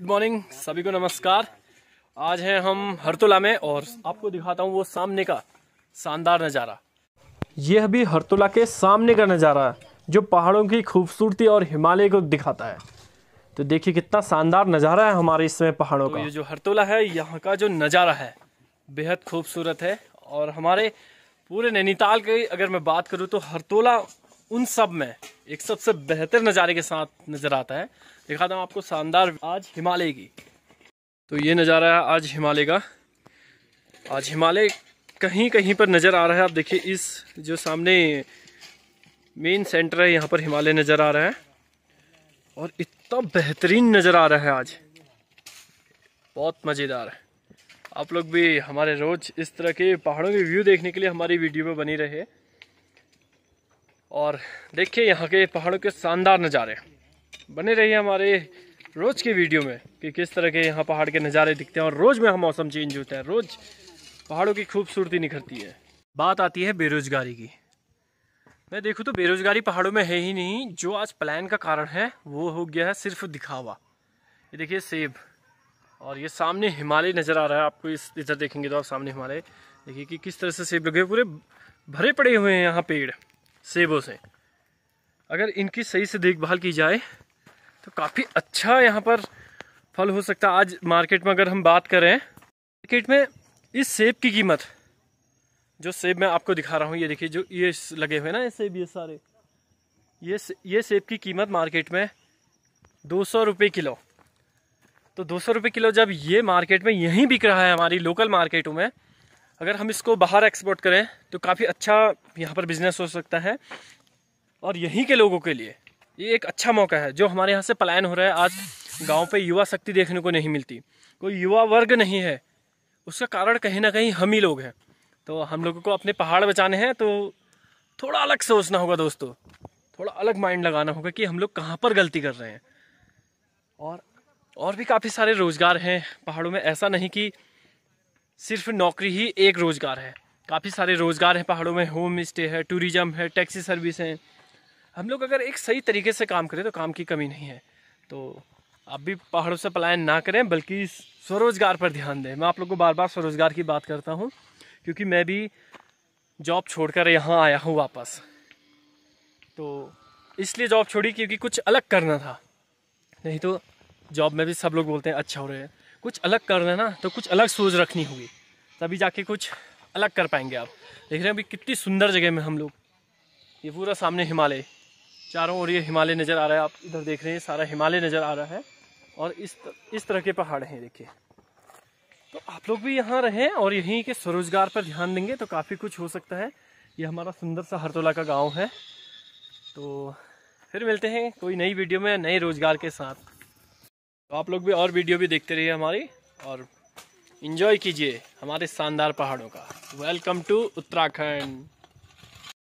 good morning सभी को नमस्कार आज है हम हरतुला में और आपको दिखाता हूँ वो सामने का शानदार नज़ारा यह अभी हरतुला के सामने का नज़ारा है जो पहाड़ों की खूबसूरती और हिमालय को दिखाता है तो देखिए कितना शानदार नज़ारा है हमारे इसमें पहाड़ों तो का ये जो हरतुला है यहाँ का जो नज़ारा है बेहद खूबसूरत है और हमारे पूरे नैनीताल की अगर मैं बात करूँ तो हरतोला उन सब में एक सबसे बेहतर नज़ारे के साथ नज़र आता है दिखाता हूँ आपको शानदार आज हिमालय की तो ये नज़ारा है आज हिमालय का आज हिमालय कहीं कहीं पर नज़र आ रहा है आप देखिए इस जो सामने मेन सेंटर है यहाँ पर हिमालय नज़र आ रहा है और इतना बेहतरीन नज़र आ रहा है आज बहुत मज़ेदार है आप लोग भी हमारे रोज़ इस तरह के पहाड़ों के व्यू देखने के लिए हमारी वीडियो में बनी रहे और देखिए यहाँ के पहाड़ों के शानदार नज़ारे बने रहिए हमारे रोज़ के वीडियो में कि किस तरह के यहाँ पहाड़ के नज़ारे दिखते हैं और रोज़ में हम मौसम चेंज होता है रोज़ पहाड़ों की खूबसूरती निखरती है बात आती है बेरोज़गारी की मैं देखूँ तो बेरोज़गारी पहाड़ों में है ही नहीं जो आज प्लान का कारण है वो हो गया है सिर्फ दिखावा ये देखिए सेब और ये सामने हिमालय नज़र आ रहा है आपको इस इधर देखेंगे तो आप सामने हिमालय देखिए कि किस तरह से सेब लगे पूरे भरे पड़े हुए हैं यहाँ पेड़ सेबों से अगर इनकी सही से देखभाल की जाए तो काफ़ी अच्छा यहाँ पर फल हो सकता है आज मार्केट में अगर हम बात करें मार्केट में इस सेब की कीमत जो सेब मैं आपको दिखा रहा हूँ ये देखिए जो ये लगे हुए ना ये सेब ये सारे ये ये सेब की कीमत मार्केट में दो सौ रुपये किलो तो दो सौ रुपये किलो जब ये मार्केट में यहीं बिक रहा है हमारी लोकल मार्केटों में अगर हम इसको बाहर एक्सपोर्ट करें तो काफ़ी अच्छा यहाँ पर बिजनेस हो सकता है और यहीं के लोगों के लिए ये एक अच्छा मौका है जो हमारे यहाँ से पलायन हो रहा है आज गांव पे युवा शक्ति देखने को नहीं मिलती कोई युवा वर्ग नहीं है उसका कारण कहीं ना कहीं हम ही लोग हैं तो हम लोगों को अपने पहाड़ बचाने हैं तो थोड़ा अलग सोचना होगा दोस्तों थोड़ा अलग माइंड लगाना होगा कि हम लोग कहाँ पर गलती कर रहे हैं और और भी काफ़ी सारे रोज़गार हैं पहाड़ों में ऐसा नहीं कि सिर्फ नौकरी ही एक रोज़गार है काफ़ी सारे रोज़गार हैं पहाड़ों में होम स्टे है टूरिज़म है टैक्सी सर्विस हैं हम लोग अगर एक सही तरीके से काम करें तो काम की कमी नहीं है तो आप भी पहाड़ों से पलायन ना करें बल्कि स्वरोज़गार पर ध्यान दें मैं आप लोग को बार बार स्वरोज़गार की बात करता हूँ क्योंकि मैं भी जॉब छोड़कर यहाँ आया हूँ वापस तो इसलिए जॉब छोड़ी क्योंकि कुछ अलग करना था नहीं तो जॉब में भी सब लोग बोलते हैं अच्छा हो रहा है कुछ अलग करना है ना तो कुछ अलग सोच रखनी होगी तभी जाके कुछ अलग कर पाएंगे आप देख रहे हैं अभी कितनी सुंदर जगह में हम लोग ये पूरा सामने हिमालय चारों ओर ये हिमालय नज़र आ रहा है आप इधर देख रहे हैं सारा हिमालय नज़र आ रहा है और इस इस तरह के पहाड़ हैं देखिए तो आप लोग भी यहाँ रहें और यहीं के स्वरोजगार पर ध्यान देंगे तो काफ़ी कुछ हो सकता है ये हमारा सुंदर सा हरतोला का गाँव है तो फिर मिलते हैं कोई नई वीडियो में नए रोज़गार के साथ आप लोग भी और वीडियो भी देखते रहिए हमारी और इन्जॉय कीजिए हमारे शानदार पहाड़ों का वेलकम टू उत्तराखंड